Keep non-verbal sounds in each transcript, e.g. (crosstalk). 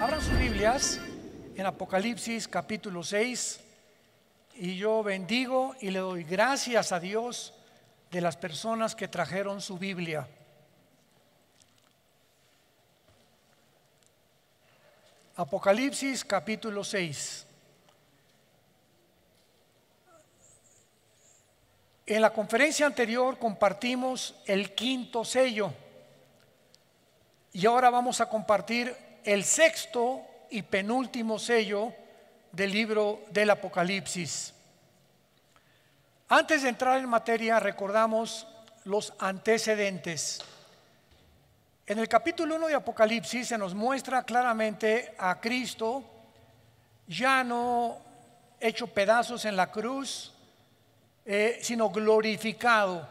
Abran sus Biblias en Apocalipsis capítulo 6 y yo bendigo y le doy gracias a Dios de las personas que trajeron su Biblia. Apocalipsis capítulo 6. En la conferencia anterior compartimos el quinto sello y ahora vamos a compartir el sexto y penúltimo sello del libro del Apocalipsis. Antes de entrar en materia, recordamos los antecedentes. En el capítulo 1 de Apocalipsis se nos muestra claramente a Cristo ya no hecho pedazos en la cruz, eh, sino glorificado,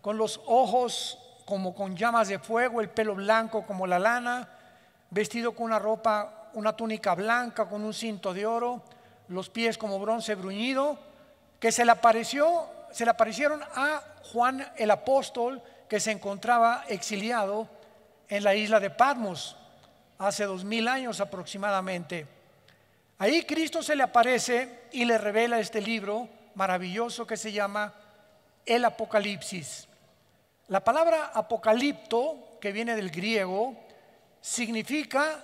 con los ojos como con llamas de fuego, el pelo blanco como la lana, vestido con una ropa, una túnica blanca con un cinto de oro, los pies como bronce bruñido, que se le apareció, se le aparecieron a Juan el apóstol que se encontraba exiliado en la isla de Patmos hace dos mil años aproximadamente. Ahí Cristo se le aparece y le revela este libro maravilloso que se llama el Apocalipsis. La palabra apocalipto, que viene del griego, significa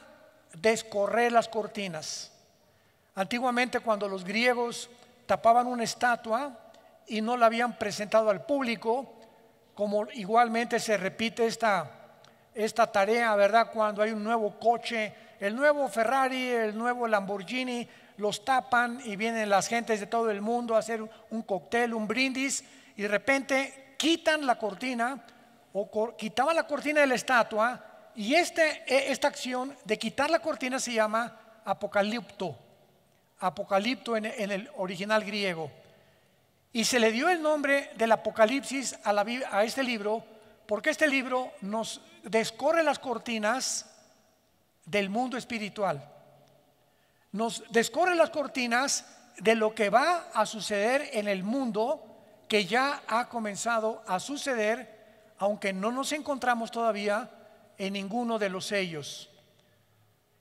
descorrer las cortinas. Antiguamente cuando los griegos tapaban una estatua y no la habían presentado al público, como igualmente se repite esta, esta tarea, ¿verdad? Cuando hay un nuevo coche, el nuevo Ferrari, el nuevo Lamborghini, los tapan y vienen las gentes de todo el mundo a hacer un cóctel, un brindis, y de repente quitan la cortina o quitaban la cortina de la estatua y este, e, esta acción de quitar la cortina se llama apocalipto, apocalipto en, el original griego. Y se le dio el nombre del Apocalipsis a, a este libro porque este libro nos descorre las cortinas del mundo espiritual. Nos descorre las cortinas de lo que va a suceder en el mundo que ya ha comenzado a suceder, aunque no nos encontramos todavía en ninguno de los ellos.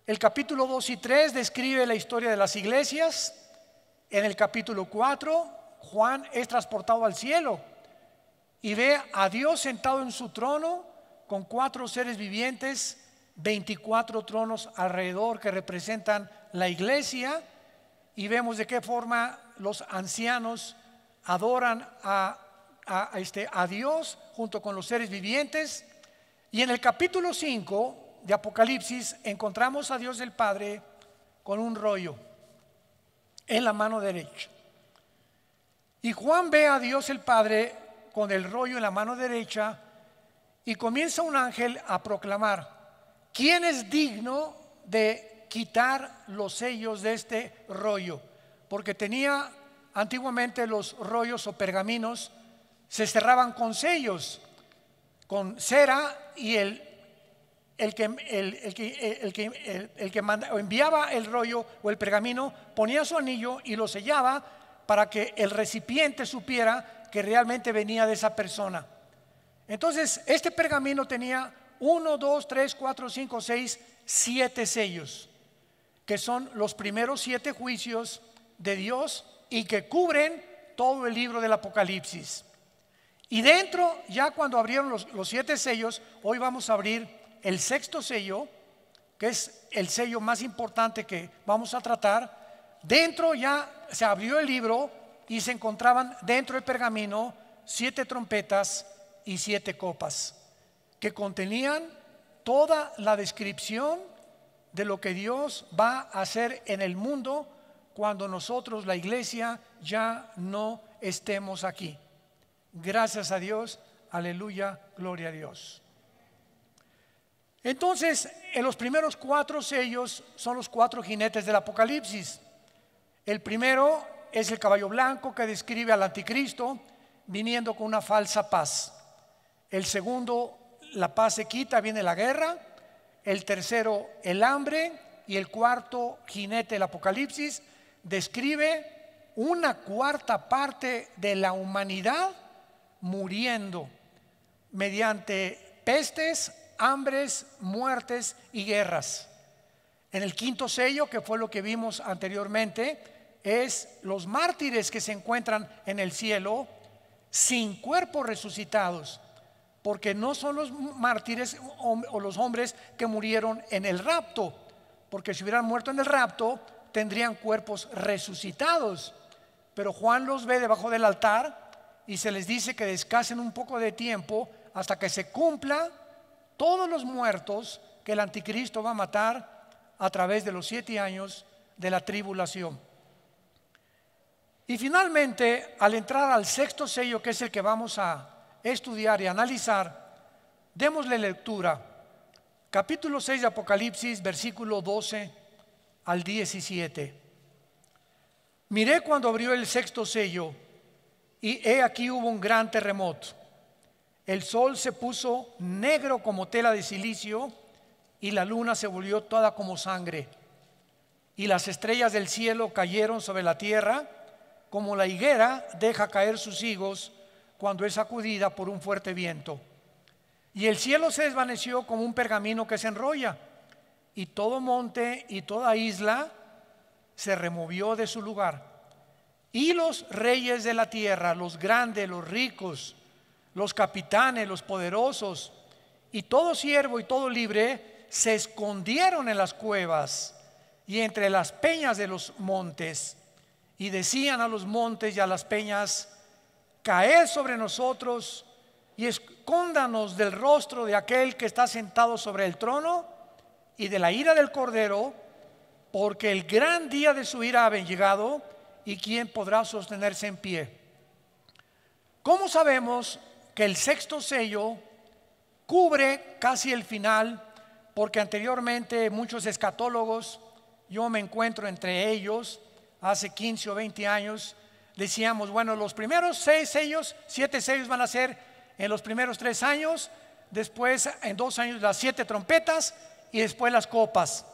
El capítulo 2 y 3 describe la historia de las iglesias. En el capítulo 4, Juan es transportado al cielo y ve a Dios sentado en su trono con cuatro seres vivientes, 24 tronos alrededor que representan la iglesia y vemos de qué forma los ancianos adoran a, este, a Dios junto con los seres vivientes y en el capítulo 5 de Apocalipsis encontramos a Dios el Padre con un rollo en la mano derecha. Y Juan ve a Dios el Padre con el rollo en la mano derecha y comienza un ángel a proclamar, ¿quién es digno de quitar los sellos de este rollo? Porque tenía antiguamente los rollos o pergaminos, se cerraban con sellos con cera y el, el que, el, que, manda, enviaba el rollo o el pergamino ponía su anillo y lo sellaba para que el recipiente supiera que realmente venía de esa persona. Entonces, este pergamino tenía uno, dos, tres, cuatro, cinco, seis Siete sellos, que son los primeros siete juicios de Dios y que cubren todo el libro del Apocalipsis. Y dentro, ya cuando abrieron los, siete sellos, hoy vamos a abrir el sexto sello, que es el sello más importante que vamos a tratar. Dentro ya se abrió el libro y se encontraban dentro del pergamino siete trompetas y siete copas, que contenían toda la descripción de lo que Dios va a hacer en el mundo cuando nosotros, la iglesia, ya no estemos aquí. Gracias a Dios, aleluya, gloria a Dios. Entonces, en los primeros cuatro sellos son los cuatro jinetes del Apocalipsis. El primero es el caballo blanco que describe al anticristo viniendo con una falsa paz. El segundo, la paz se quita, viene la guerra. El tercero, el hambre. Y el cuarto jinete del Apocalipsis describe una cuarta parte de la humanidad muriendo mediante pestes, hambres, muertes y guerras. En el quinto sello, que fue lo que vimos anteriormente, es los mártires que se encuentran en el cielo sin cuerpos resucitados, porque no son los mártires o los hombres que murieron en el rapto, porque si hubieran muerto en el rapto, tendrían cuerpos resucitados. Pero Juan los ve debajo del altar y se les dice que descansen un poco de tiempo hasta que se cumpla todos los muertos que el anticristo va a matar a través de los siete años de la tribulación. Y finalmente, al entrar al sexto sello, que es el que vamos a estudiar y analizar, démosle lectura. Capítulo 6 de Apocalipsis, versículo 12 al 17. Miré cuando abrió el sexto sello y he aquí hubo un gran terremoto. El sol se puso negro como tela de silicio y la luna se volvió toda como sangre. Y las estrellas del cielo cayeron sobre la tierra como la higuera deja caer sus higos cuando es sacudida por un fuerte viento. Y el cielo se desvaneció como un pergamino que se enrolla, y todo monte y toda isla se removió de su lugar. Y los reyes de la tierra, los grandes, los ricos, los capitanes, los poderosos, y todo siervo y todo libre, se escondieron en las cuevas y entre las peñas de los montes, y decían a los montes y a las peñas, caed sobre nosotros y escóndanos del rostro de aquel que está sentado sobre el trono y de la ira del cordero, porque el gran día de su ira ha llegado y quién podrá sostenerse en pie. ¿Cómo sabemos que el sexto sello cubre casi el final? Porque anteriormente muchos escatólogos, yo me encuentro entre ellos, hace 15 o 20 años, decíamos, bueno, los primeros seis sellos, siete sellos van a ser en los primeros tres años, después en dos años las siete trompetas y después las copas.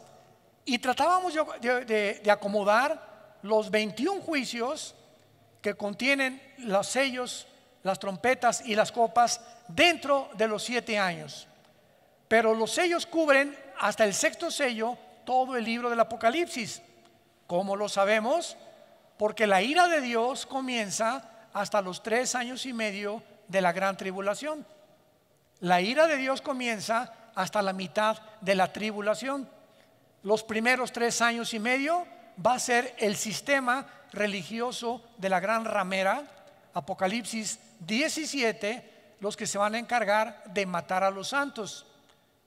Y tratábamos de, de acomodar los 21 juicios que contienen los sellos, las trompetas y las copas dentro de los siete años. Pero los sellos cubren hasta el sexto sello todo el libro del Apocalipsis. Como lo sabemos? Porque la ira de Dios comienza hasta los tres años y medio de la gran tribulación. La ira de Dios comienza hasta la mitad de la tribulación. Los primeros tres años y medio va a ser el sistema religioso de la gran ramera, Apocalipsis 17, los que se van a encargar de matar a los santos.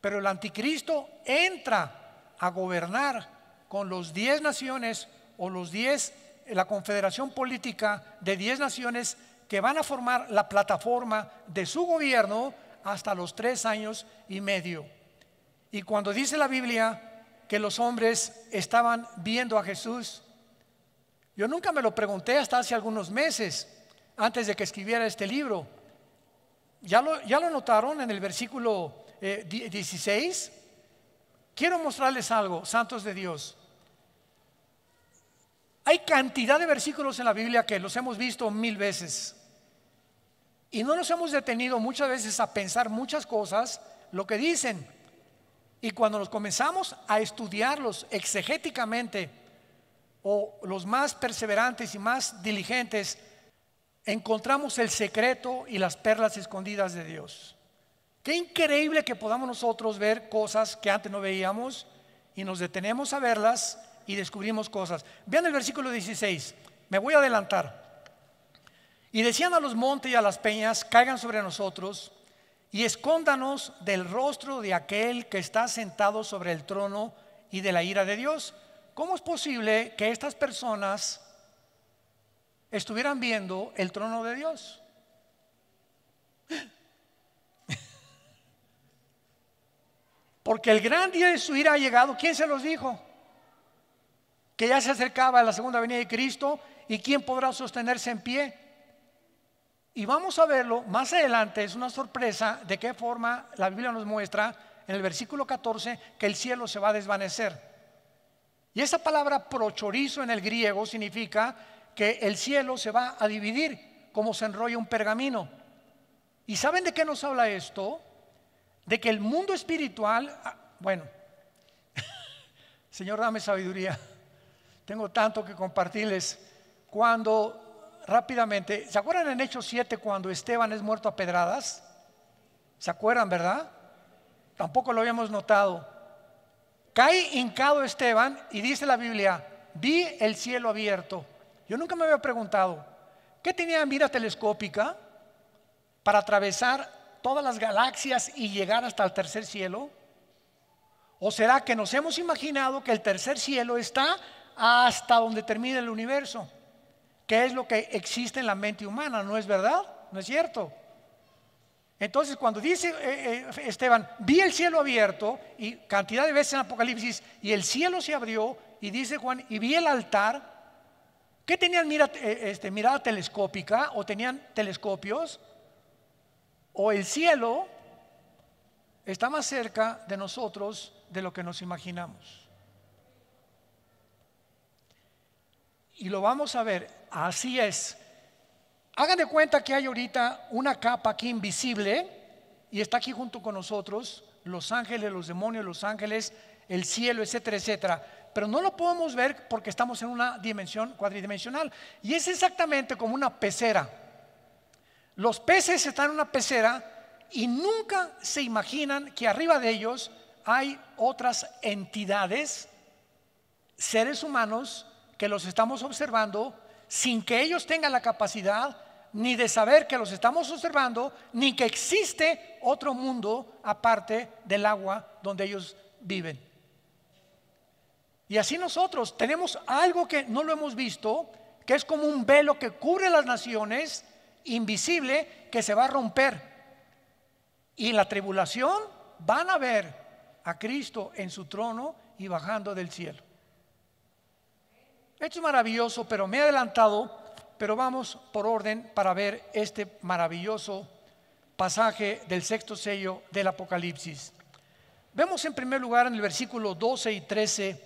Pero el anticristo entra a gobernar con los diez naciones o los diez, la confederación política de diez naciones que van a formar la plataforma de su gobierno hasta los tres años y medio. Y cuando dice la Biblia que los hombres estaban viendo a Jesús? Yo nunca me lo pregunté hasta hace algunos meses, antes de que escribiera este libro. ¿Ya lo, ya lo notaron en el versículo 16? Eh, Quiero mostrarles algo, santos de Dios. Hay cantidad de versículos en la Biblia que los hemos visto mil veces. Y no nos hemos detenido muchas veces a pensar muchas cosas, lo que dicen. Y cuando los comenzamos a estudiarlos exegéticamente, o los más perseverantes y más diligentes, encontramos el secreto y las perlas escondidas de Dios. Qué increíble que podamos nosotros ver cosas que antes no veíamos y nos detenemos a verlas y descubrimos cosas. Vean el versículo 16, me voy a adelantar. Y decían a los montes y a las peñas, caigan sobre nosotros y escóndanos del rostro de aquel que está sentado sobre el trono y de la ira de Dios. ¿Cómo es posible que estas personas estuvieran viendo el trono de Dios? Porque el gran día de su ira ha llegado. ¿Quién se los dijo? Que ya se acercaba a la segunda venida de Cristo y quién podrá sostenerse en pie. Y vamos a verlo más adelante, es una sorpresa de qué forma la Biblia nos muestra en el versículo 14 que el cielo se va a desvanecer. Y esa palabra prochorizo en el griego significa que el cielo se va a dividir como se enrolla un pergamino. ¿Y saben de qué nos habla esto? De que el mundo espiritual, ah, bueno, (laughs) Señor, dame sabiduría. Tengo tanto que compartirles. Cuando rápidamente, ¿se acuerdan en Hechos 7 cuando Esteban es muerto a pedradas? ¿Se acuerdan, verdad? Tampoco lo habíamos notado. Cae hincado Esteban y dice la Biblia, vi el cielo abierto. Yo nunca me había preguntado, ¿qué tenía mira telescópica para atravesar todas las galaxias y llegar hasta el tercer cielo? ¿O será que nos hemos imaginado que el tercer cielo está hasta donde termina el universo? ¿Qué es lo que existe en la mente humana, ¿no es verdad? ¿No es cierto? Entonces, cuando dice eh, eh, Esteban, vi el cielo abierto, y cantidad de veces en Apocalipsis, y el cielo se abrió, y dice Juan, y vi el altar, ¿qué tenían mira, eh, este, mirada telescópica o tenían telescopios? O el cielo está más cerca de nosotros de lo que nos imaginamos. Y lo vamos a ver Así es. Hagan de cuenta que hay ahorita una capa aquí invisible y está aquí junto con nosotros, los ángeles, los demonios, los ángeles, el cielo, etcétera, etcétera. Pero no lo podemos ver porque estamos en una dimensión cuadridimensional. Y es exactamente como una pecera. Los peces están en una pecera y nunca se imaginan que arriba de ellos hay otras entidades, seres humanos, que los estamos observando sin que ellos tengan la capacidad ni de saber que los estamos observando, ni que existe otro mundo aparte del agua donde ellos viven. Y así nosotros tenemos algo que no lo hemos visto, que es como un velo que cubre las naciones, invisible, que se va a romper. Y en la tribulación van a ver a Cristo en su trono y bajando del cielo. Esto es maravilloso, pero me he adelantado, pero vamos por orden para ver este maravilloso pasaje del sexto sello del Apocalipsis. Vemos en primer lugar en el versículo 12 y 13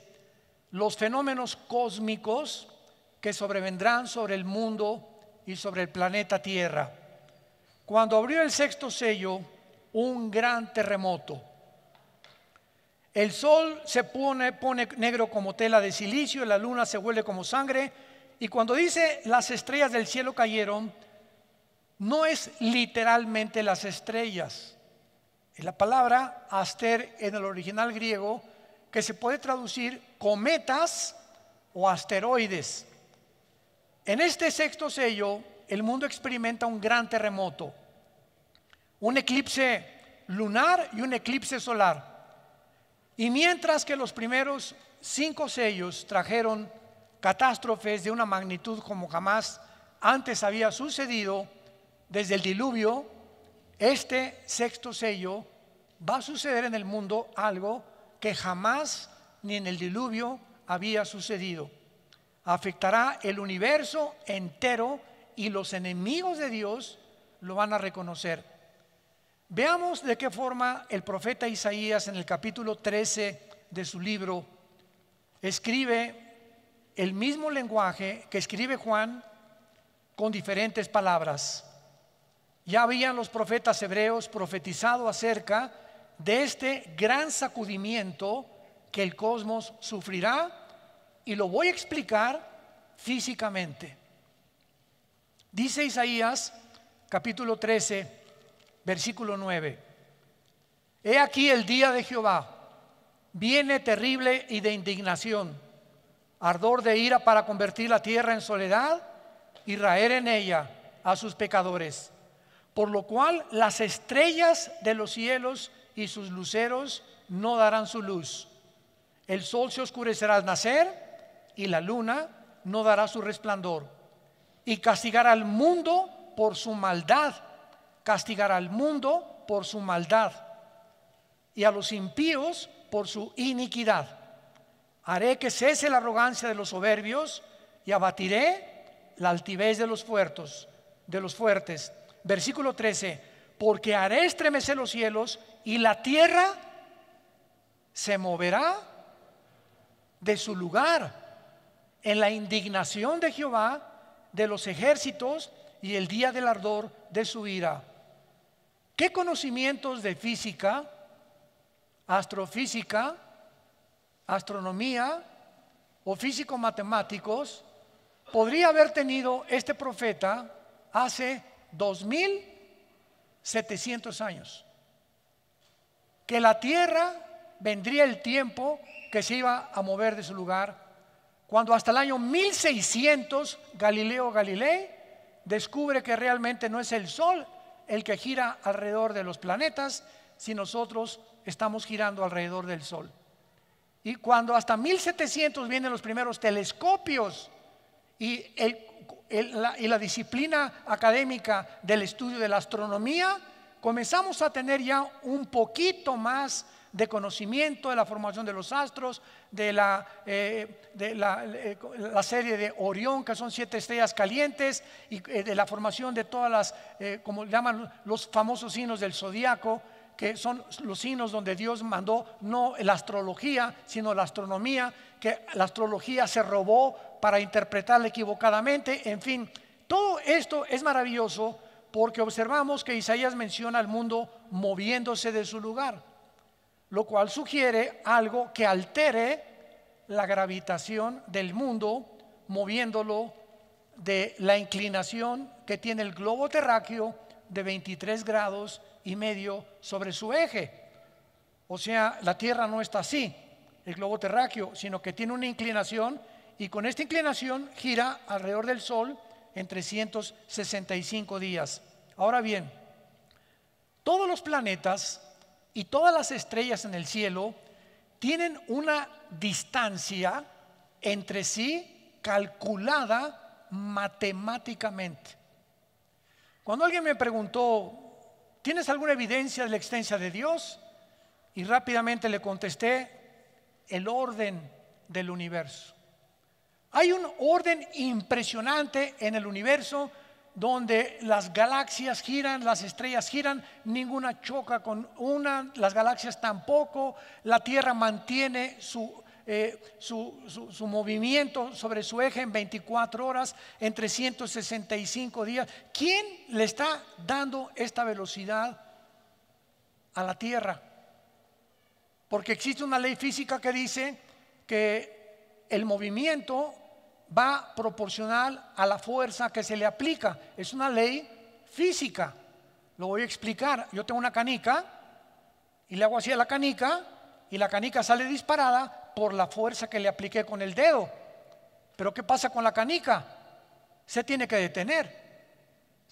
los fenómenos cósmicos que sobrevendrán sobre el mundo y sobre el planeta Tierra. Cuando abrió el sexto sello, un gran terremoto el sol se pone, negro como tela de silicio, la luna se huele como sangre. Y cuando dice las estrellas del cielo cayeron, no es literalmente las estrellas. Es la palabra aster en el original griego que se puede traducir cometas o asteroides. En este sexto sello, el mundo experimenta un gran terremoto, un eclipse lunar y un eclipse solar. Y mientras que los primeros cinco sellos trajeron catástrofes de una magnitud como jamás antes había sucedido, desde el diluvio, este sexto sello va a suceder en el mundo algo que jamás ni en el diluvio había sucedido. Afectará el universo entero y los enemigos de Dios lo van a reconocer. Veamos de qué forma el profeta Isaías en el capítulo 13 de su libro escribe el mismo lenguaje que escribe Juan con diferentes palabras. Ya habían los profetas hebreos profetizado acerca de este gran sacudimiento que el cosmos sufrirá y lo voy a explicar físicamente. Dice Isaías capítulo 13, versículo 9. He aquí el día de Jehová. Viene terrible y de indignación, ardor de ira para convertir la tierra en soledad y raer en ella a sus pecadores. Por lo cual las estrellas de los cielos y sus luceros no darán su luz. El sol se oscurecerá al nacer y la luna no dará su resplandor. Y castigará al mundo por su maldad castigará al mundo por su maldad y a los impíos por su iniquidad. Haré que cese la arrogancia de los soberbios y abatiré la altivez de los fuertes, de los fuertes. Versículo 13, porque haré estremecer los cielos y la tierra se moverá de su lugar en la indignación de Jehová de los ejércitos y el día del ardor de su ira. ¿Qué conocimientos de física, astrofísica, astronomía o físico-matemáticos podría haber tenido este profeta hace 2700 años? Que la Tierra vendría el tiempo que se iba a mover de su lugar, cuando hasta el año 1600 Galileo Galilei descubre que realmente no es el Sol el que gira alrededor de los planetas, si nosotros estamos girando alrededor del Sol. Y cuando hasta 1700 vienen los primeros telescopios y, y la disciplina académica del estudio de la astronomía, comenzamos a tener ya un poquito más de conocimiento de la formación de los astros, de la, eh, de eh, la, serie de Orión, que son siete estrellas calientes, y eh, de la formación de todas las, como llaman los famosos signos del zodiaco, que son los signos donde Dios mandó no la astrología, sino la astronomía, que la astrología se robó para interpretarla equivocadamente, en fin, todo esto es maravilloso porque observamos que Isaías menciona al mundo moviéndose de su lugar lo cual sugiere algo que altere la gravitación del mundo, moviéndolo de la inclinación que tiene el globo terráqueo de 23 grados y medio sobre su eje. O sea, la Tierra no está así, el globo terráqueo, sino que tiene una inclinación y con esta inclinación gira alrededor del Sol en 365 días. Ahora bien, todos los planetas y todas las estrellas en el cielo tienen una distancia entre sí calculada matemáticamente. Cuando alguien me preguntó, ¿tienes alguna evidencia de la existencia de Dios? Y rápidamente le contesté el orden del universo. Hay un orden impresionante en el universo donde las galaxias giran, las estrellas giran, ninguna choca con una, las galaxias tampoco, la Tierra mantiene su, eh, movimiento sobre su eje en 24 horas, en 365 días. ¿Quién le está dando esta velocidad a la Tierra? Porque existe una ley física que dice que el movimiento va proporcional a la fuerza que se le aplica. Es una ley física. Lo voy a explicar. Yo tengo una canica y le hago así a la canica y la canica sale disparada por la fuerza que le apliqué con el dedo. Pero ¿qué pasa con la canica? Se tiene que detener.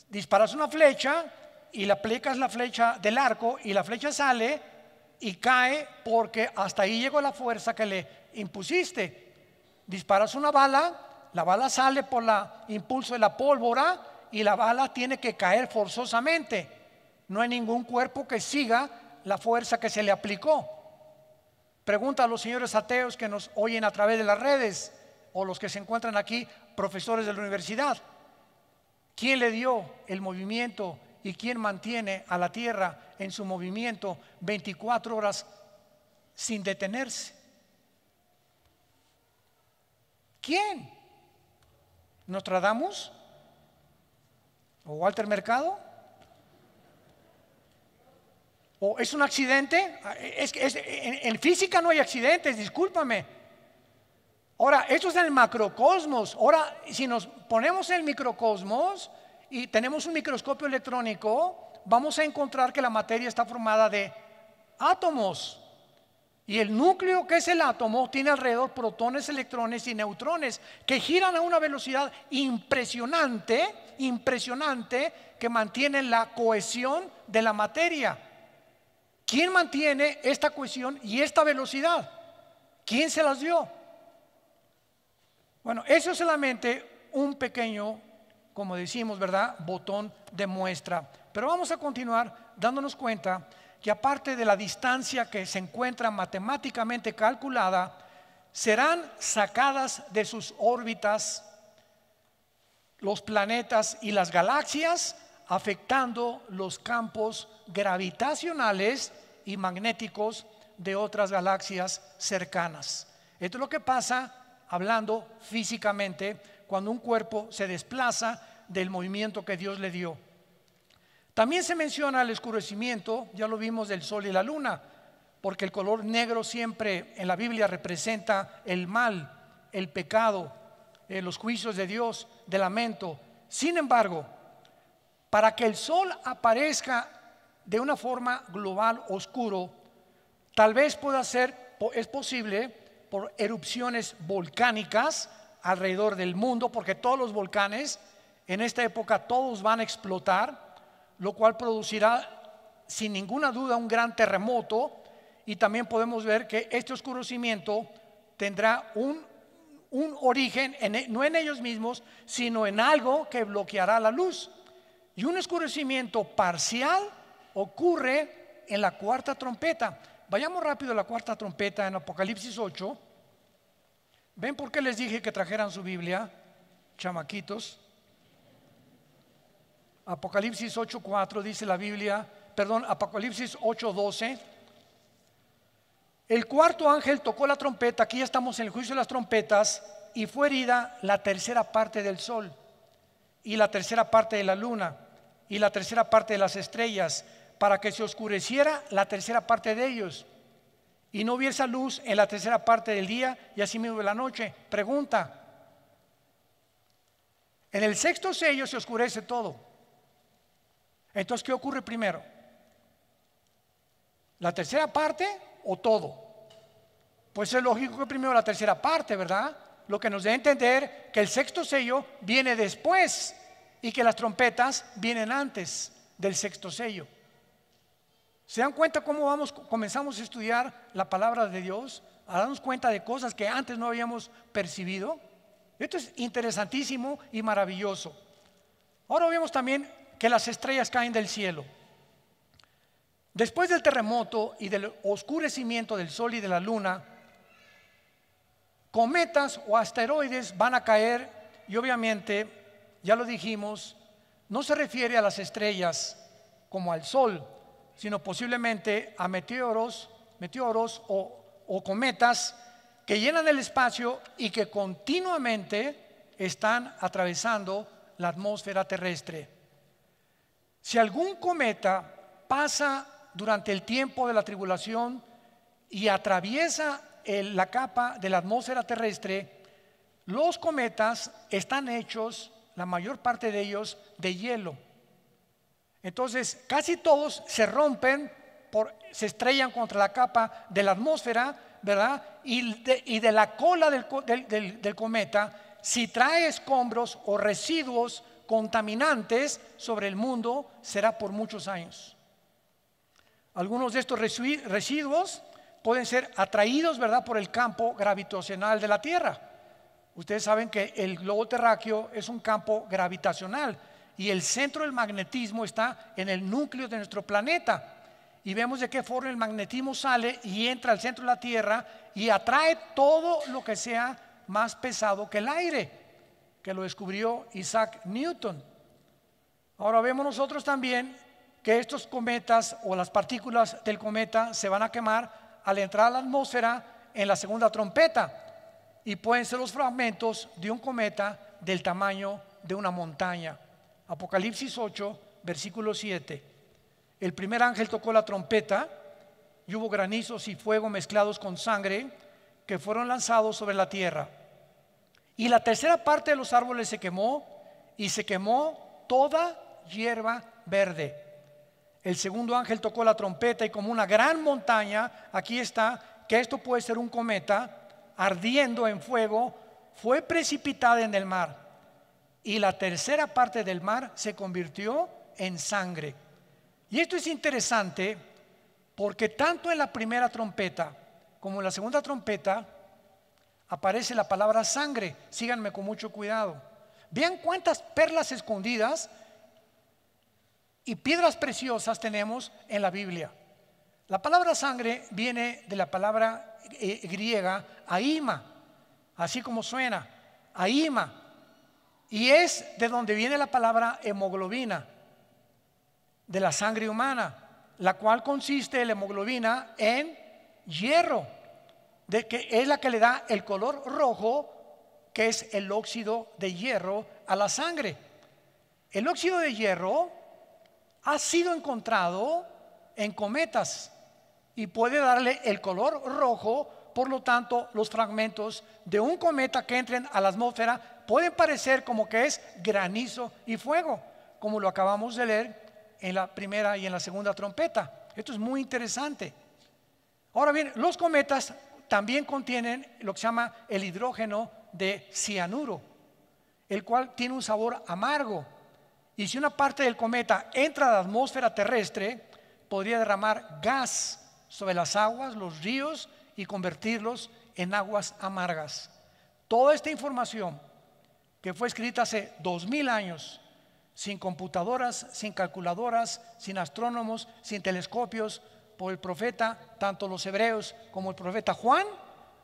Disparas una flecha y le aplicas la flecha del arco y la flecha sale y cae porque hasta ahí llegó la fuerza que le impusiste. Disparas una bala la bala sale por el impulso de la pólvora y la bala tiene que caer forzosamente. No hay ningún cuerpo que siga la fuerza que se le aplicó. Pregunta a los señores ateos que nos oyen a través de las redes o los que se encuentran aquí, profesores de la universidad. ¿Quién le dio el movimiento y quién mantiene a la Tierra en su movimiento 24 horas sin detenerse? ¿Quién? ¿Nostradamus? ¿O Walter Mercado? ¿O es un accidente? Ah, es, en, física no hay accidentes, discúlpame. Ahora, esto es el macrocosmos. Ahora, si nos ponemos en el microcosmos y tenemos un microscopio electrónico, vamos a encontrar que la materia está formada de átomos. Y el núcleo, que es el átomo, tiene alrededor protones, electrones y neutrones que giran a una velocidad impresionante, impresionante, que mantiene la cohesión de la materia. ¿Quién mantiene esta cohesión y esta velocidad? ¿Quién se las dio? Bueno, eso es solamente un pequeño, como decimos, ¿verdad? Botón de muestra. Pero vamos a continuar dándonos cuenta que aparte de la distancia que se encuentra matemáticamente calculada, serán sacadas de sus órbitas los planetas y las galaxias, afectando los campos gravitacionales y magnéticos de otras galaxias cercanas. Esto es lo que pasa hablando físicamente cuando un cuerpo se desplaza del movimiento que Dios le dio. También se menciona el oscurecimiento, ya lo vimos del sol y la luna, porque el color negro siempre en la Biblia representa el mal, el pecado, eh, los juicios de Dios, de lamento. Sin embargo, para que el sol aparezca de una forma global oscuro, tal vez pueda ser, es posible por erupciones volcánicas alrededor del mundo, porque todos los volcanes en esta época todos van a explotar lo cual producirá sin ninguna duda un gran terremoto y también podemos ver que este oscurecimiento tendrá un, origen, e, no en ellos mismos, sino en algo que bloqueará la luz. Y un oscurecimiento parcial ocurre en la cuarta trompeta. Vayamos rápido a la cuarta trompeta en Apocalipsis 8. ¿Ven por qué les dije que trajeran su Biblia, chamaquitos? Apocalipsis 8.4 dice la Biblia, perdón, Apocalipsis 8.12. El cuarto ángel tocó la trompeta, aquí ya estamos en el juicio de las trompetas, y fue herida la tercera parte del sol, y la tercera parte de la luna, y la tercera parte de las estrellas, para que se oscureciera la tercera parte de ellos, y no hubiese luz en la tercera parte del día, y así mismo de la noche. Pregunta, en el sexto sello se oscurece todo. Entonces, ¿qué ocurre primero? ¿La tercera parte o todo? Pues es lógico que primero la tercera parte, ¿verdad? Lo que nos debe entender que el sexto sello viene después y que las trompetas vienen antes del sexto sello. ¿Se dan cuenta cómo vamos, comenzamos a estudiar la palabra de Dios? A darnos cuenta de cosas que antes no habíamos percibido. Esto es interesantísimo y maravilloso. Ahora vemos también que las estrellas caen del cielo. Después del terremoto y del oscurecimiento del sol y de la luna, cometas o asteroides van a caer y obviamente, ya lo dijimos, no se refiere a las estrellas como al sol, sino posiblemente a meteoros, meteoros o, o cometas que llenan el espacio y que continuamente están atravesando la atmósfera terrestre. Si algún cometa pasa durante el tiempo de la tribulación y atraviesa la capa de la atmósfera terrestre, los cometas están hechos, la mayor parte de ellos, de hielo. Entonces, casi todos se rompen, por, se estrellan contra la capa de la atmósfera, ¿verdad? Y de, la cola del cometa, si trae escombros o residuos contaminantes sobre el mundo será por muchos años. Algunos de estos residuos pueden ser atraídos, ¿verdad?, por el campo gravitacional de la Tierra. Ustedes saben que el globo terráqueo es un campo gravitacional y el centro del magnetismo está en el núcleo de nuestro planeta. Y vemos de qué forma el magnetismo sale y entra al centro de la Tierra y atrae todo lo que sea más pesado que el aire que lo descubrió Isaac Newton. Ahora vemos nosotros también que estos cometas o las partículas del cometa se van a quemar al entrar a la atmósfera en la segunda trompeta y pueden ser los fragmentos de un cometa del tamaño de una montaña. Apocalipsis 8, versículo 7. El primer ángel tocó la trompeta y hubo granizos y fuego mezclados con sangre que fueron lanzados sobre la tierra. Y la tercera parte de los árboles se quemó y se quemó toda hierba verde. El segundo ángel tocó la trompeta y como una gran montaña, aquí está, que esto puede ser un cometa, ardiendo en fuego, fue precipitada en el mar. Y la tercera parte del mar se convirtió en sangre. Y esto es interesante porque tanto en la primera trompeta como en la segunda trompeta, aparece la palabra sangre. Síganme con mucho cuidado. Vean cuántas perlas escondidas y piedras preciosas tenemos en la Biblia. La palabra sangre viene de la palabra eh, griega aima, así como suena, aima. Y es de donde viene la palabra hemoglobina, de la sangre humana, la cual consiste la hemoglobina en hierro de que es la que le da el color rojo, que es el óxido de hierro, a la sangre. El óxido de hierro ha sido encontrado en cometas y puede darle el color rojo, por lo tanto los fragmentos de un cometa que entren a la atmósfera pueden parecer como que es granizo y fuego, como lo acabamos de leer en la primera y en la segunda trompeta. Esto es muy interesante. Ahora bien, los cometas también contienen lo que se llama el hidrógeno de cianuro, el cual tiene un sabor amargo. Y si una parte del cometa entra a la atmósfera terrestre, podría derramar gas sobre las aguas, los ríos y convertirlos en aguas amargas. Toda esta información que fue escrita hace 2.000 años, sin computadoras, sin calculadoras, sin astrónomos, sin telescopios, por el profeta, tanto los hebreos como el profeta Juan,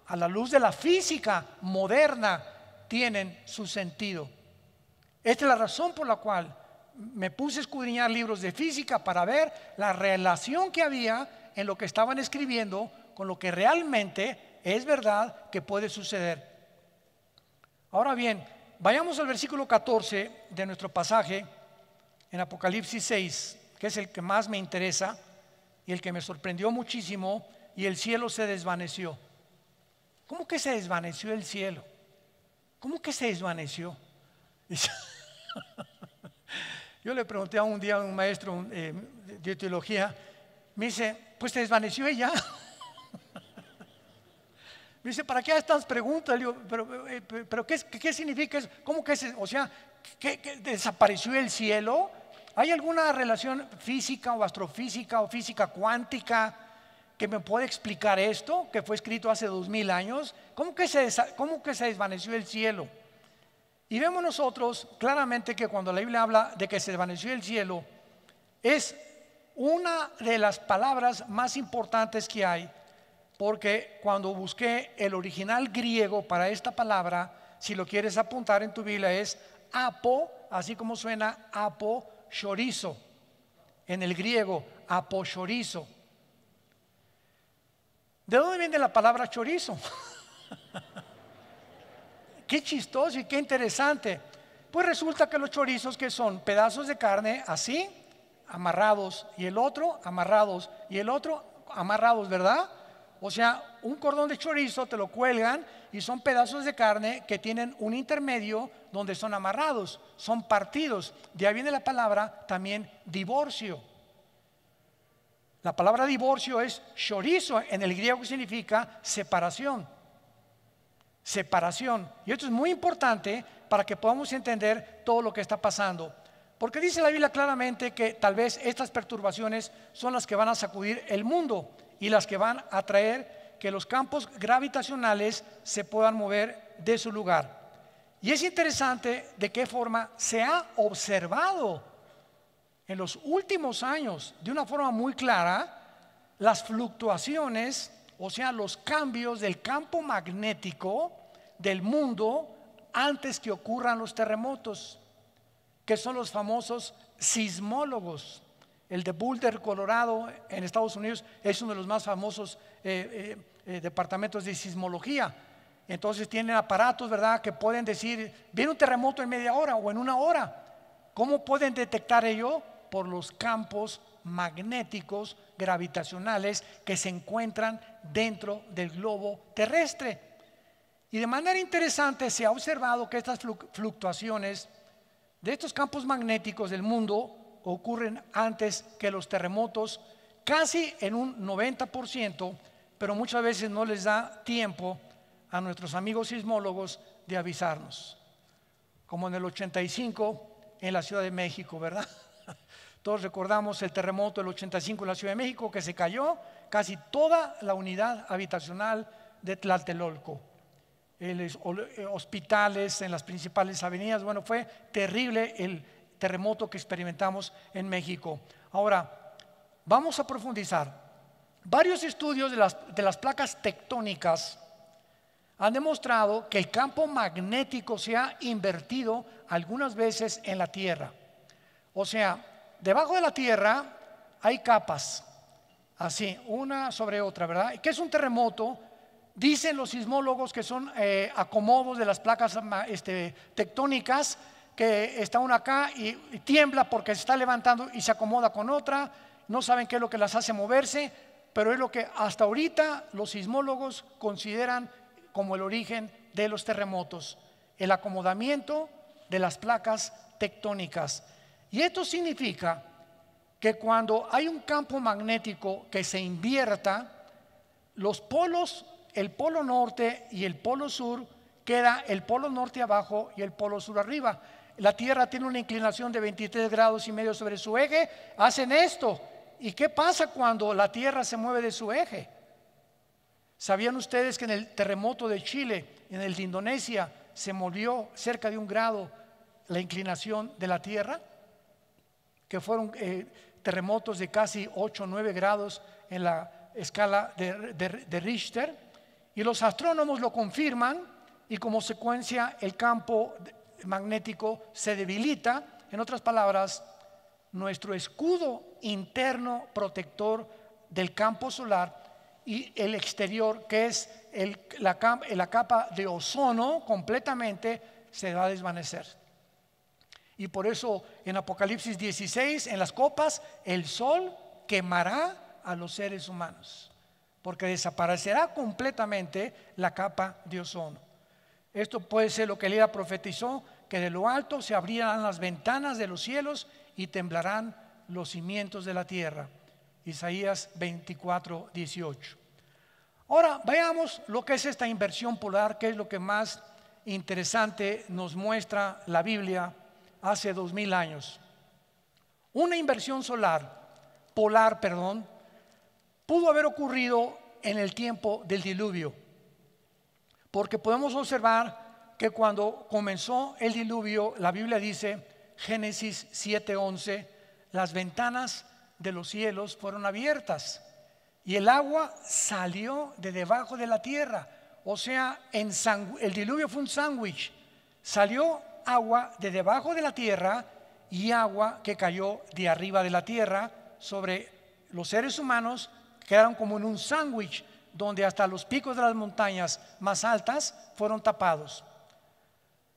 a la luz de la física moderna, tienen su sentido. Esta es la razón por la cual me puse a escudriñar libros de física para ver la relación que había en lo que estaban escribiendo con lo que realmente es verdad que puede suceder. Ahora bien, vayamos al versículo 14 de nuestro pasaje en Apocalipsis 6, que es el que más me interesa y el que me sorprendió muchísimo, y el cielo se desvaneció. ¿Cómo que se desvaneció el cielo? ¿Cómo que se desvaneció? (laughs) Yo le pregunté a un día a un maestro eh, de teología, me dice, pues se desvaneció ella. (laughs) me dice, ¿para qué estas preguntas? ¿pero, eh, qué, significa eso? ¿Cómo que se, o sea, ¿qué desapareció el cielo? ¿Hay alguna relación física o astrofísica o física cuántica que me puede explicar esto, que fue escrito hace dos mil años? ¿Cómo que, se, ¿Cómo que se desvaneció el cielo? Y vemos nosotros claramente que cuando la Biblia habla de que se desvaneció el cielo, es una de las palabras más importantes que hay, porque cuando busqué el original griego para esta palabra, si lo quieres apuntar en tu Biblia, es apo, así como suena apo, chorizo, en el griego, apochorizo. ¿De dónde viene la palabra chorizo? (laughs) qué chistoso y qué interesante. Pues resulta que los chorizos que son pedazos de carne así, amarrados, y el otro amarrados, y el otro amarrados, ¿verdad? O sea, un cordón de chorizo, te lo cuelgan y son pedazos de carne que tienen un intermedio donde son amarrados, son partidos. De ahí viene la palabra también divorcio. La palabra divorcio es chorizo, en el griego significa separación. Separación. Y esto es muy importante para que podamos entender todo lo que está pasando. Porque dice la Biblia claramente que tal vez estas perturbaciones son las que van a sacudir el mundo y las que van a traer que los campos gravitacionales se puedan mover de su lugar. Y es interesante de qué forma se ha observado en los últimos años de una forma muy clara las fluctuaciones, o sea, los cambios del campo magnético del mundo antes que ocurran los terremotos, que son los famosos sismólogos. El de Boulder, Colorado, en Estados Unidos, es uno de los más famosos eh, eh, eh, departamentos de sismología. Entonces tienen aparatos, ¿verdad?, que pueden decir, viene un terremoto en media hora o en una hora. ¿Cómo pueden detectar ello? Por los campos magnéticos gravitacionales que se encuentran dentro del globo terrestre. Y de manera interesante se ha observado que estas fluctuaciones de estos campos magnéticos del mundo ocurren antes que los terremotos, casi en un 90%, pero muchas veces no les da tiempo a nuestros amigos sismólogos de avisarnos. Como en el 85 en la Ciudad de México, ¿verdad? (laughs) Todos recordamos el terremoto del 85 en la Ciudad de México que se cayó casi toda la unidad habitacional de Tlatelolco. El, eh, hospitales en las principales avenidas. Bueno, fue terrible el terremoto que experimentamos en México. Ahora, vamos a profundizar Varios estudios de las, placas tectónicas han demostrado que el campo magnético se ha invertido algunas veces en la Tierra. O sea, debajo de la Tierra hay capas, así, una sobre otra, ¿verdad? ¿Qué es un terremoto? Dicen los sismólogos que son eh, acomodos de las placas este, tectónicas, que está una acá y tiembla porque se está levantando y se acomoda con otra, no saben qué es lo que las hace moverse, pero es lo que hasta ahorita los sismólogos consideran como el origen de los terremotos, el acomodamiento de las placas tectónicas. Y esto significa que cuando hay un campo magnético que se invierta, los polos, el polo norte y el polo sur, queda el polo norte abajo y el polo sur arriba. La Tierra tiene una inclinación de 23 grados y medio sobre su eje, hacen esto, ¿Y qué pasa cuando la Tierra se mueve de su eje? ¿Sabían ustedes que en el terremoto de Chile, en el de Indonesia, se movió cerca de un grado la inclinación de la Tierra? Que fueron eh, terremotos de casi 8 o 9 grados en la escala de, Richter. Y los astrónomos lo confirman y como secuencia el campo magnético se debilita. En otras palabras, nuestro escudo interno protector del campo solar y el exterior, que es la, capa de ozono completamente, se va a desvanecer. Y por eso en Apocalipsis 16, en las copas, el sol quemará a los seres humanos, porque desaparecerá completamente la capa de ozono. Esto puede ser lo que Elías profetizó, que de lo alto se abrirán las ventanas de los cielos y temblarán los cimientos de la tierra. Isaías 24, 18. Ahora veamos lo que es esta inversión polar, que es lo que más interesante nos muestra la Biblia hace dos mil años. Una inversión solar, polar, perdón, pudo haber ocurrido en el tiempo del diluvio, porque podemos observar que cuando comenzó el diluvio, la Biblia dice Génesis 7:11, las ventanas de los cielos fueron abiertas y el agua salió de debajo de la tierra. O sea, el diluvio fue un sándwich. Salió agua de debajo de la tierra y agua que cayó de arriba de la tierra sobre los seres humanos. Quedaron como en un sándwich donde hasta los picos de las montañas más altas fueron tapados.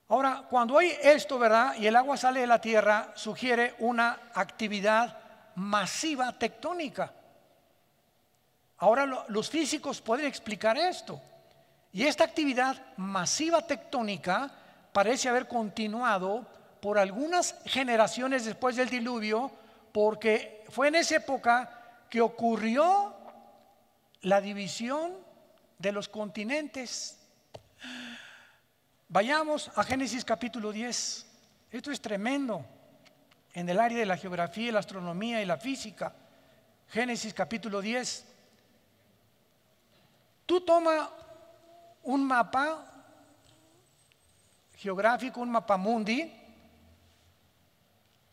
Ahora, cuando hay esto, ¿verdad? Y el agua sale de la tierra, sugiere una actividad masiva tectónica. Ahora los físicos pueden explicar esto. Y esta actividad masiva tectónica parece haber continuado por algunas generaciones después del diluvio, porque fue en esa época que ocurrió la división de los continentes. Vayamos a Génesis capítulo 10. Esto es tremendo en el área de la geografía, la astronomía y la física. Génesis capítulo 10. Tú toma un mapa geográfico, un mapa mundi,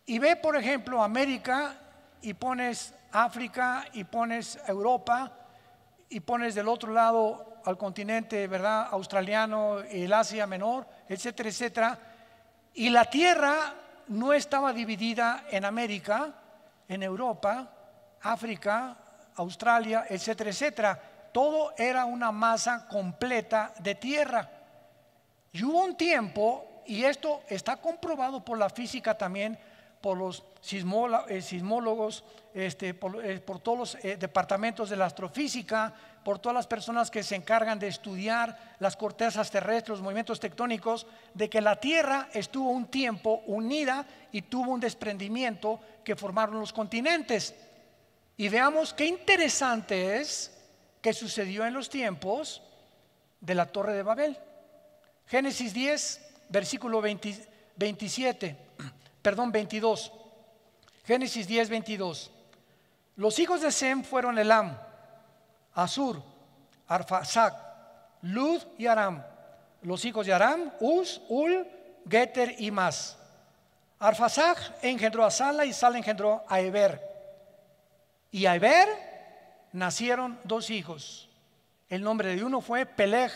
y ve, por ejemplo, América y pones África y pones Europa y pones del otro lado al continente, ¿verdad? Australiano, el Asia Menor, etcétera, etcétera. Y la tierra no estaba dividida en América, en Europa, África, Australia, etcétera, etcétera. Todo era una masa completa de tierra. Y hubo un tiempo, y esto está comprobado por la física también, por los eh, sismólogos, este, por, eh, por, todos los eh, departamentos de la astrofísica, por todas las personas que se encargan de estudiar las cortezas terrestres, los movimientos tectónicos, de que la Tierra estuvo un tiempo unida y tuvo un desprendimiento que formaron los continentes. Y veamos qué interesante es que sucedió en los tiempos de la Torre de Babel. Génesis 10, versículo 27, perdón, 22. Génesis 10, 22. Los hijos de Sem fueron Elam, Asur, Arfazak, Lud y Aram. Los hijos de Aram, Uz, Ul, Geter y Mas. Arfazak engendró a Sala y Sala engendró a Eber. Y a Eber nacieron dos hijos. El nombre de uno fue Peleg,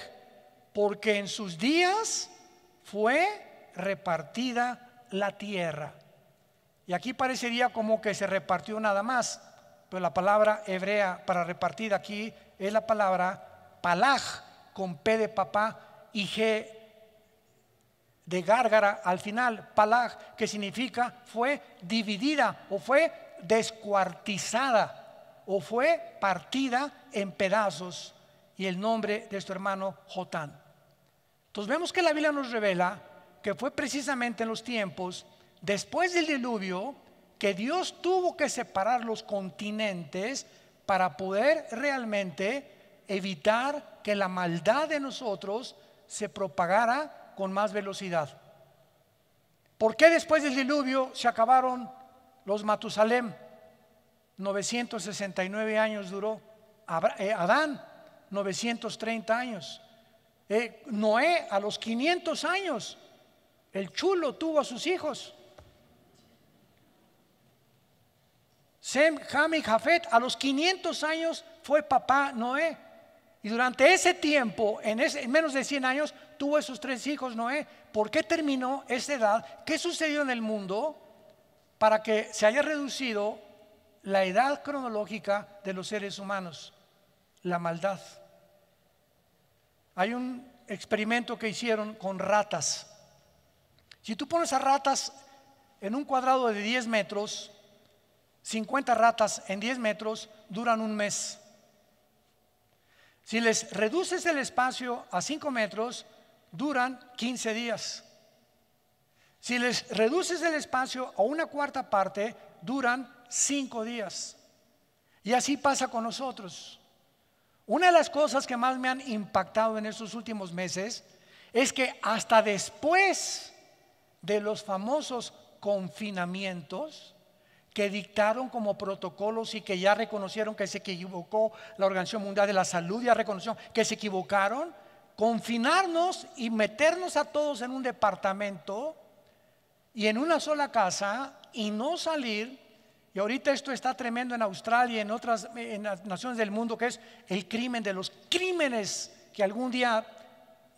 porque en sus días fue repartida la tierra. Y aquí parecería como que se repartió nada más, pero la palabra hebrea para repartir aquí es la palabra palaj, con P de papá y G de gárgara al final, palaj, que significa fue dividida o fue descuartizada o fue partida en pedazos y el nombre de su hermano Jotán. Entonces vemos que la Biblia nos revela que fue precisamente en los tiempos después del diluvio que Dios tuvo que separar los continentes para poder realmente evitar que la maldad de nosotros se propagara con más velocidad. ¿Por qué después del diluvio se acabaron los Matusalem? 969 años duró. Eh, Adán, 930 años. Eh, Noé, a los 500 años. El chulo tuvo a sus hijos. Sem, Ham y Jafet, a los 500 años fue papá Noé. Y durante ese tiempo, en, ese, en, menos de 100 años, tuvo esos tres hijos Noé. ¿Por qué terminó esa edad? ¿Qué sucedió en el mundo para que se haya reducido la edad cronológica de los seres humanos? La maldad. Hay un experimento que hicieron con ratas. Si tú pones a ratas en un cuadrado de 10 metros, 50 ratas en 10 metros duran un mes. Si les reduces el espacio a 5 metros, duran 15 días. Si les reduces el espacio a una cuarta parte, duran 5 días. Y así pasa con nosotros. Una de las cosas que más me han impactado en estos últimos meses es que hasta después de los famosos confinamientos, que dictaron como protocolos y que ya reconocieron que se equivocó la Organización Mundial de la Salud, ya reconoció que se equivocaron, confinarnos y meternos a todos en un departamento y en una sola casa y no salir. Y ahorita esto está tremendo en Australia y en otras en naciones del mundo, que es el crimen de los crímenes que algún día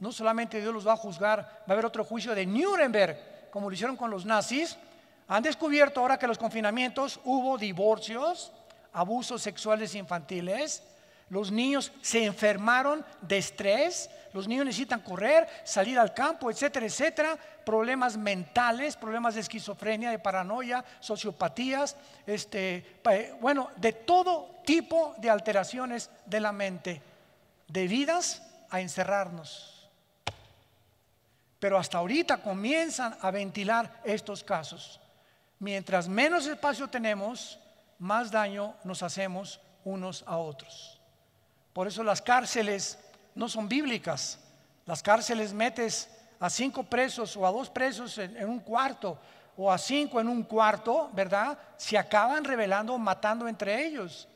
no solamente Dios los va a juzgar, va a haber otro juicio de Nuremberg, como lo hicieron con los nazis, han descubierto ahora que los confinamientos hubo divorcios, abusos sexuales infantiles, los niños se enfermaron de estrés, los niños necesitan correr, salir al campo, etcétera, etcétera, problemas mentales, problemas de esquizofrenia, de paranoia, sociopatías, este, eh, bueno, de todo tipo de alteraciones de la mente, debidas a encerrarnos. Pero hasta ahorita comienzan a ventilar estos casos. Mientras menos espacio tenemos, más daño nos hacemos unos a otros. Por eso las cárceles no son bíblicas. Las cárceles metes a cinco presos o a dos presos en, un cuarto o a cinco en un cuarto, ¿verdad? Se acaban revelando, matando entre ellos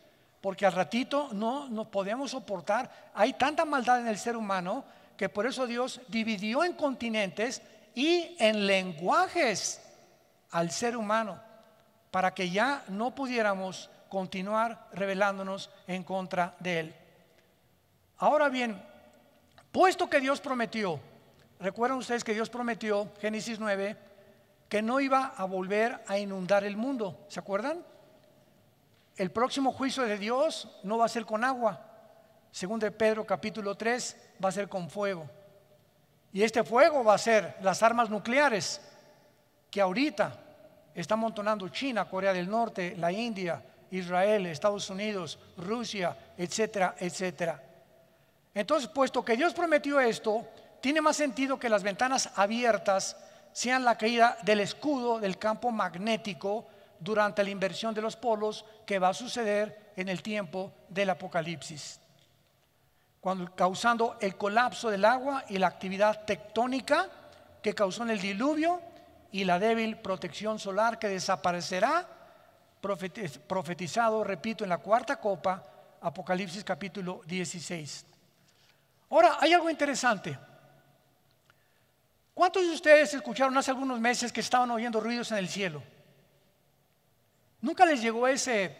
porque al ratito no nos podemos soportar. Hay tanta maldad en el ser humano que por eso Dios dividió en continentes y en lenguajes al ser humano para que ya no pudiéramos continuar rebelándonos en contra de él. Ahora bien, puesto que Dios prometió, recuerdan ustedes que Dios prometió, Génesis 9, que no iba a volver a inundar el mundo, ¿se acuerdan? El próximo juicio de Dios no va a ser con agua, según de Pedro capítulo 3, va a ser con fuego. Y este fuego va a ser las armas nucleares, que ahorita está amontonando China, Corea del Norte, la India, Israel, Estados Unidos, Rusia, etcétera, etcétera. Entonces, puesto que Dios prometió esto, tiene más sentido que las ventanas abiertas sean la caída del escudo del campo magnético durante la inversión de los polos que va a suceder en el tiempo del apocalipsis, cuando, causando el colapso del agua y la actividad tectónica que causó en el diluvio y la débil protección solar que desaparecerá, profetizado, repito, en la cuarta copa, Apocalipsis capítulo 16. Ahora, hay algo interesante. ¿Cuántos de ustedes escucharon hace algunos meses que estaban oyendo ruidos en el cielo? Nunca les llegó ese...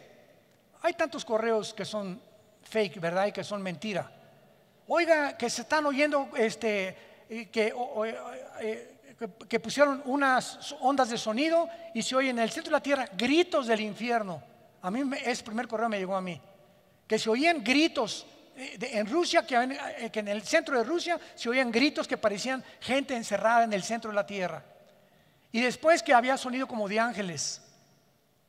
Hay tantos correos que son fake, ¿verdad? Y que son mentira. Oiga, que se están oyendo, este, que eh, eh, que pusieron unas ondas de sonido y se oye en el centro de la tierra gritos del infierno. A mí ese primer correo me llegó a mí. Que se oían gritos eh, en Rusia, eh, que en el centro de Rusia se oían gritos que parecían gente encerrada en el centro de la tierra. Y después que había sonido como de ángeles.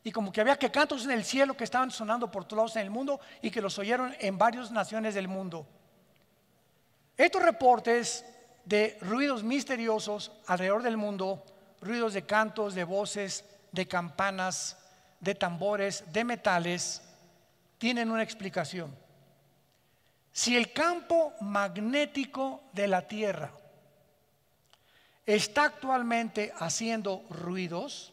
Y como que había que cantos en el cielo que estaban sonando por todos lados en el mundo y que los oyeron en varias naciones del mundo. Estos reportes de ruidos misteriosos alrededor del mundo, ruidos de cantos, de voces, de campanas, de tambores, de metales, tienen una explicación. Si el campo magnético de la Tierra está actualmente haciendo ruidos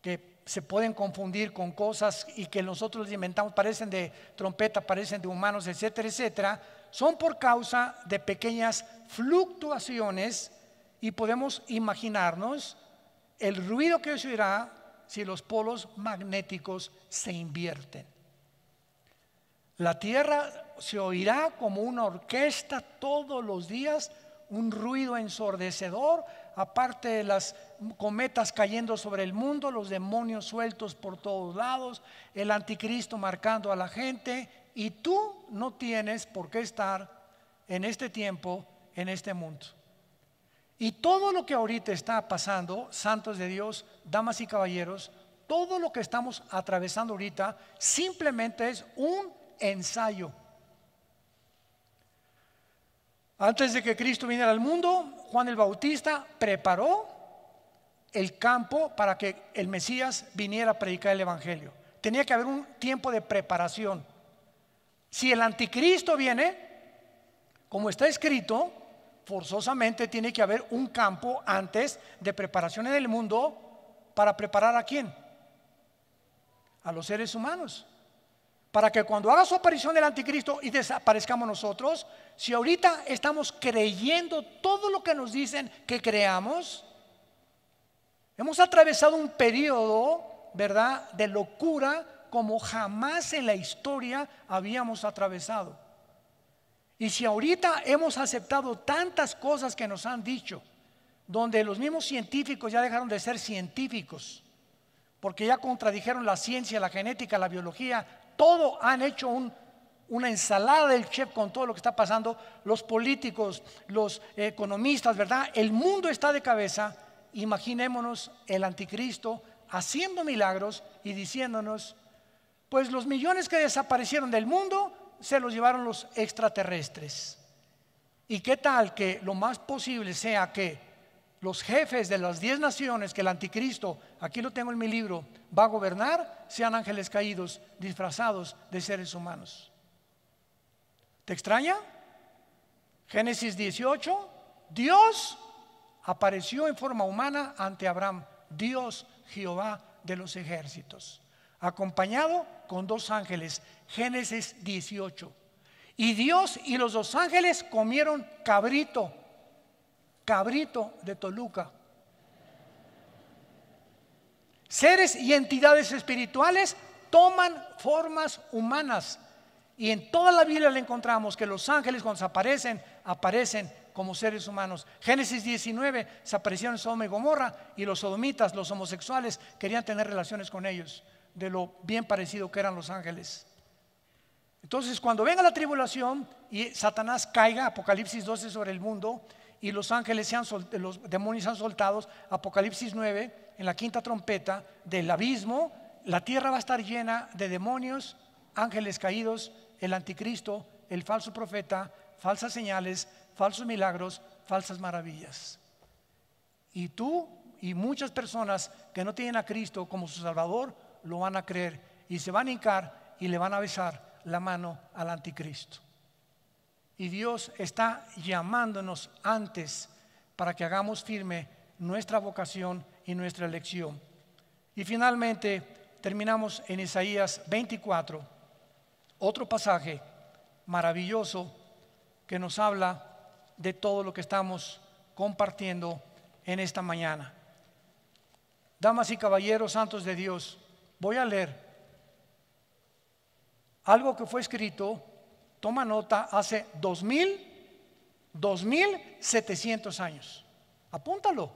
que se pueden confundir con cosas y que nosotros inventamos, parecen de trompeta, parecen de humanos, etcétera, etcétera, son por causa de pequeñas fluctuaciones y podemos imaginarnos el ruido que se oirá si los polos magnéticos se invierten. La Tierra se oirá como una orquesta todos los días, un ruido ensordecedor, aparte de las cometas cayendo sobre el mundo, los demonios sueltos por todos lados, el anticristo marcando a la gente, y tú no tienes por qué estar en este tiempo, en este mundo. Y todo lo que ahorita está pasando, santos de Dios, damas y caballeros, todo lo que estamos atravesando ahorita simplemente es un ensayo. Antes de que Cristo viniera al mundo, Juan el Bautista preparó el campo para que el Mesías viniera a predicar el Evangelio. Tenía que haber un tiempo de preparación. Si el anticristo viene, como está escrito, forzosamente tiene que haber un campo antes de preparación en el mundo para preparar a quién? A los seres humanos. Para que cuando haga su aparición el anticristo y desaparezcamos nosotros, si ahorita estamos creyendo todo lo que nos dicen que creamos, hemos atravesado un periodo, ¿verdad?, de locura como jamás en la historia habíamos atravesado. Y si ahorita hemos aceptado tantas cosas que nos han dicho, donde los mismos científicos ya dejaron de ser científicos, porque ya contradijeron la ciencia, la genética, la biología, todo han hecho una ensalada del chef con todo lo que está pasando, los políticos, los economistas, ¿verdad? El mundo está de cabeza, imaginémonos el anticristo haciendo milagros y diciéndonos, pues los millones que desaparecieron del mundo se los llevaron los extraterrestres. ¿Y qué tal que lo más posible sea que los jefes de las diez naciones que el anticristo, aquí lo tengo en mi libro, va a gobernar, sean ángeles caídos, disfrazados de seres humanos? ¿Te extraña? Génesis 18, Dios apareció en forma humana ante Abraham, Dios Jehová de los ejércitos acompañado con dos ángeles. Génesis 18. Y Dios y los dos ángeles comieron cabrito, cabrito de Toluca. Seres y entidades espirituales toman formas humanas. Y en toda la Biblia le encontramos que los ángeles cuando se aparecen, aparecen como seres humanos. Génesis 19, se aparecieron Sodoma y Gomorra y los sodomitas, los homosexuales, querían tener relaciones con ellos de lo bien parecido que eran los ángeles. Entonces, cuando venga la tribulación y Satanás caiga, Apocalipsis 12 sobre el mundo, y los ángeles sean los demonios han soltados, Apocalipsis 9, en la quinta trompeta del abismo, la tierra va a estar llena de demonios, ángeles caídos, el anticristo, el falso profeta, falsas señales, falsos milagros, falsas maravillas. Y tú y muchas personas que no tienen a Cristo como su Salvador lo van a creer y se van a hincar y le van a besar la mano al anticristo. Y Dios está llamándonos antes para que hagamos firme nuestra vocación y nuestra elección. Y finalmente terminamos en Isaías 24, otro pasaje maravilloso que nos habla de todo lo que estamos compartiendo en esta mañana. Damas y caballeros santos de Dios, Voy a leer algo que fue escrito, toma nota, hace 2000, 2700 años. Apúntalo.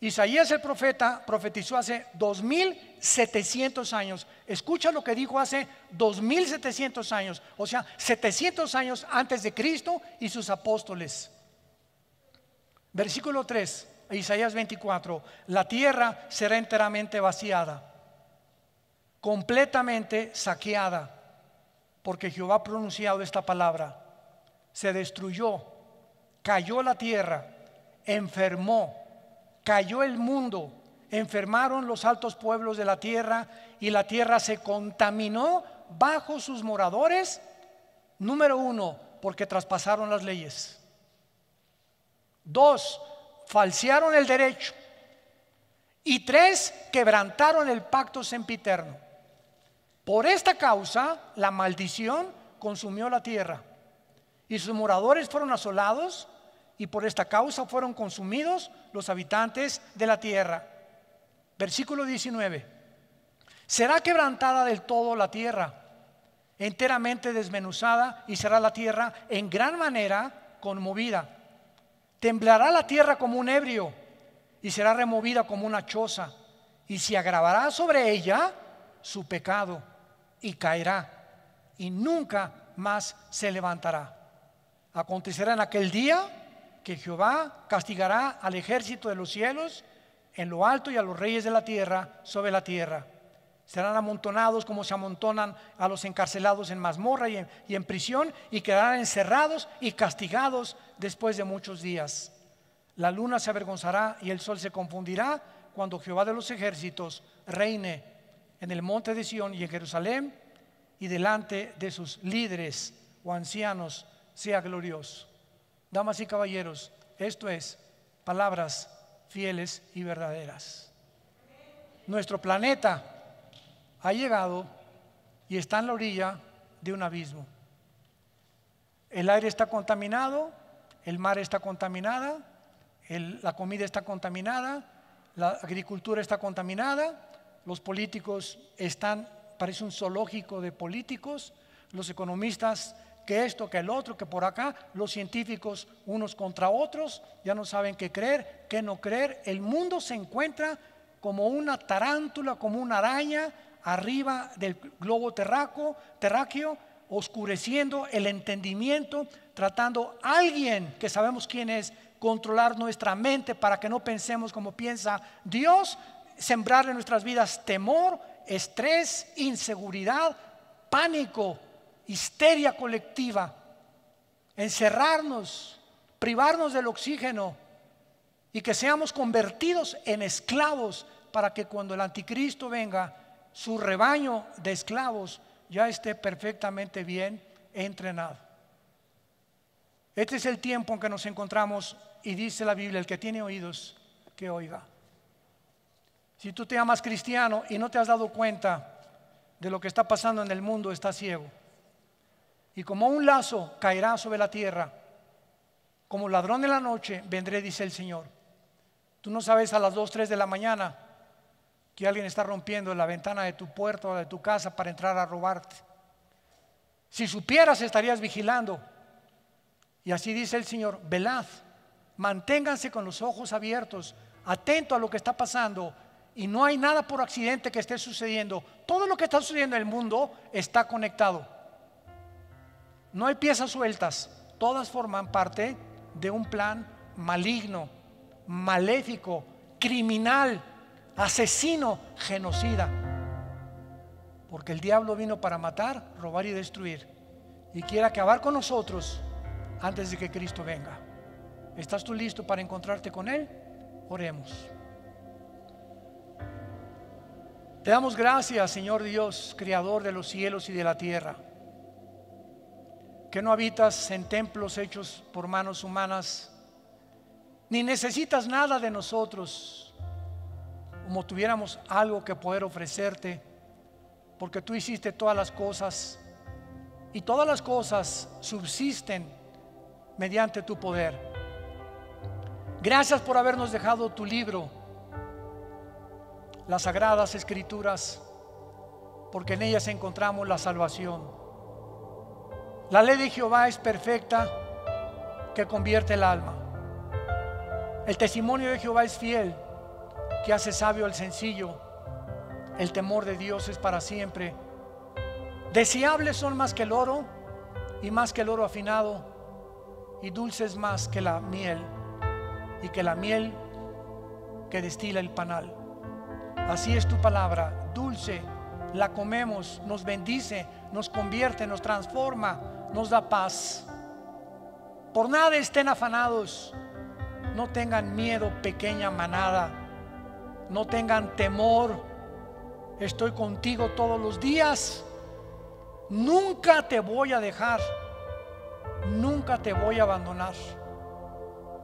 Isaías el profeta profetizó hace 2700 años. Escucha lo que dijo hace 2700 años, o sea, 700 años antes de Cristo y sus apóstoles. Versículo 3, Isaías 24, la tierra será enteramente vaciada completamente saqueada, porque Jehová ha pronunciado esta palabra. Se destruyó, cayó la tierra, enfermó, cayó el mundo, enfermaron los altos pueblos de la tierra y la tierra se contaminó bajo sus moradores, número uno, porque traspasaron las leyes. Dos, falsearon el derecho. Y tres, quebrantaron el pacto sempiterno. Por esta causa, la maldición consumió la tierra y sus moradores fueron asolados y por esta causa fueron consumidos los habitantes de la tierra. Versículo 19. Será quebrantada del todo la tierra, enteramente desmenuzada y será la tierra en gran manera conmovida. Temblará la tierra como un ebrio y será removida como una choza y se agravará sobre ella su pecado y caerá y nunca más se levantará. Acontecerá en aquel día que Jehová castigará al ejército de los cielos en lo alto y a los reyes de la tierra sobre la tierra. Serán amontonados como se amontonan a los encarcelados en mazmorra y en, prisión y quedarán encerrados y castigados después de muchos días. La luna se avergonzará y el sol se confundirá cuando Jehová de los ejércitos reine en el monte de Sión y en Jerusalén, y delante de sus líderes o ancianos sea glorioso. Damas y caballeros, esto es palabras fieles y verdaderas. Nuestro planeta ha llegado y está en la orilla de un abismo. El aire está contaminado, el mar está contaminada, la comida está contaminada, la agricultura está contaminada, los políticos están, parece un zoológico de políticos, los economistas que esto, que el otro, que por acá, los científicos unos contra otros, ya no saben qué creer, qué no creer. El mundo se encuentra como una tarántula, como una araña arriba del globo terraco, terráqueo, oscureciendo el entendimiento, tratando a alguien que sabemos quién es, controlar nuestra mente para que no pensemos como piensa Dios, sembrar en nuestras vidas temor, estrés, inseguridad, pánico, histeria colectiva, encerrarnos, privarnos del oxígeno y que seamos convertidos en esclavos para que cuando el anticristo venga, su rebaño de esclavos ya esté perfectamente bien entrenado. Este es el tiempo en que nos encontramos y dice la Biblia, el que tiene oídos, que oiga. Si tú te amas cristiano y no te has dado cuenta de lo que está pasando en el mundo, estás ciego. Y como un lazo caerá sobre la tierra, como ladrón de la noche vendré, dice el Señor. Tú no sabes a las 2, 3 de la mañana que alguien está rompiendo la ventana de tu puerta o de tu casa para entrar a robarte. Si supieras, estarías vigilando. Y así dice el Señor, velad, manténganse con los ojos abiertos, atento a lo que está pasando y no hay nada por accidente que esté sucediendo. Todo lo que está sucediendo en el mundo está conectado. No hay piezas sueltas. Todas forman parte de un plan maligno, maléfico, criminal, asesino, genocida. Porque el diablo vino para matar, robar y destruir. Y quiere acabar con nosotros antes de que Cristo venga. ¿Estás tú listo para encontrarte con Él? Oremos. Te damos gracias, Señor Dios, Creador de los cielos y de la tierra, que no habitas en templos hechos por manos humanas, ni necesitas nada de nosotros, como tuviéramos algo que poder ofrecerte, porque tú hiciste todas las cosas y todas las cosas subsisten mediante tu poder. Gracias por habernos dejado tu libro las sagradas escrituras, porque en ellas encontramos la salvación. La ley de Jehová es perfecta, que convierte el alma. El testimonio de Jehová es fiel, que hace sabio al sencillo. El temor de Dios es para siempre. Deseables son más que el oro y más que el oro afinado y dulces más que la miel y que la miel que destila el panal. Así es tu palabra, dulce, la comemos, nos bendice, nos convierte, nos transforma, nos da paz. Por nada estén afanados, no tengan miedo, pequeña manada, no tengan temor, estoy contigo todos los días, nunca te voy a dejar, nunca te voy a abandonar.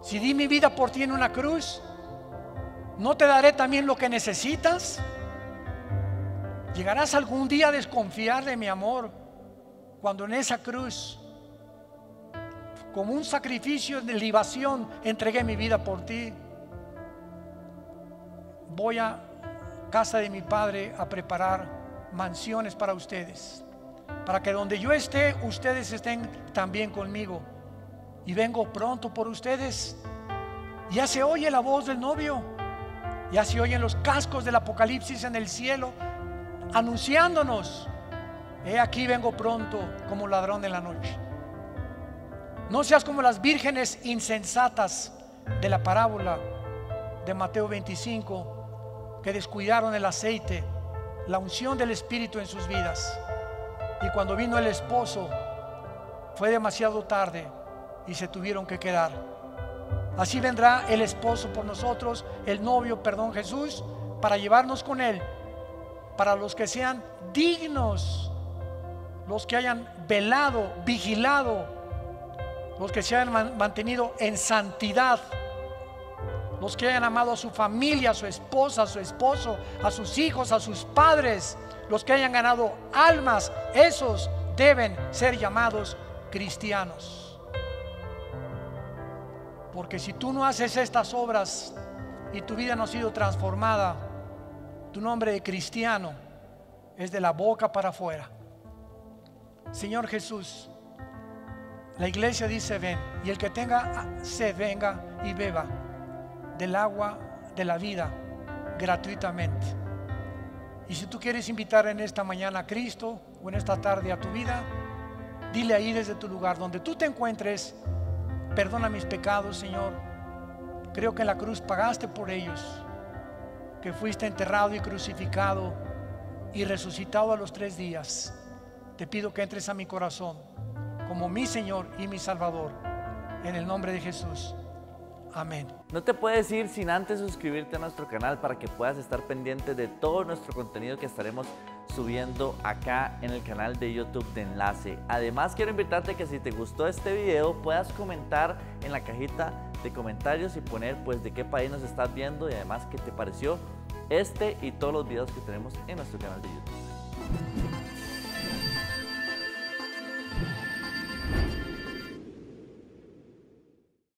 Si di mi vida por ti en una cruz, ¿No te daré también lo que necesitas? ¿Llegarás algún día a desconfiar de mi amor cuando en esa cruz, como un sacrificio de libación, entregué mi vida por ti? Voy a casa de mi padre a preparar mansiones para ustedes, para que donde yo esté, ustedes estén también conmigo. Y vengo pronto por ustedes. Ya se oye la voz del novio y así oyen los cascos del Apocalipsis en el cielo, anunciándonos, he aquí vengo pronto como ladrón en la noche. No seas como las vírgenes insensatas de la parábola de Mateo 25, que descuidaron el aceite, la unción del Espíritu en sus vidas. Y cuando vino el esposo, fue demasiado tarde y se tuvieron que quedar Así vendrá el esposo por nosotros, el novio, perdón, Jesús, para llevarnos con él, para los que sean dignos, los que hayan velado, vigilado, los que se hayan mantenido en santidad, los que hayan amado a su familia, a su esposa, a su esposo, a sus hijos, a sus padres, los que hayan ganado almas, esos deben ser llamados cristianos. Porque si tú no haces estas obras y tu vida no ha sido transformada, tu nombre de cristiano es de la boca para afuera. Señor Jesús, la iglesia dice ven y el que tenga se venga y beba del agua de la vida gratuitamente. Y si tú quieres invitar en esta mañana a Cristo o en esta tarde a tu vida, dile ahí desde tu lugar donde tú te encuentres Perdona mis pecados, Señor. Creo que en la cruz pagaste por ellos, que fuiste enterrado y crucificado y resucitado a los tres días. Te pido que entres a mi corazón como mi Señor y mi Salvador. En el nombre de Jesús. Amén. No te puedes ir sin antes suscribirte a nuestro canal para que puedas estar pendiente de todo nuestro contenido que estaremos subiendo acá en el canal de YouTube de Enlace. Además quiero invitarte que si te gustó este video puedas comentar en la cajita de comentarios y poner pues de qué país nos estás viendo y además qué te pareció este y todos los videos que tenemos en nuestro canal de YouTube.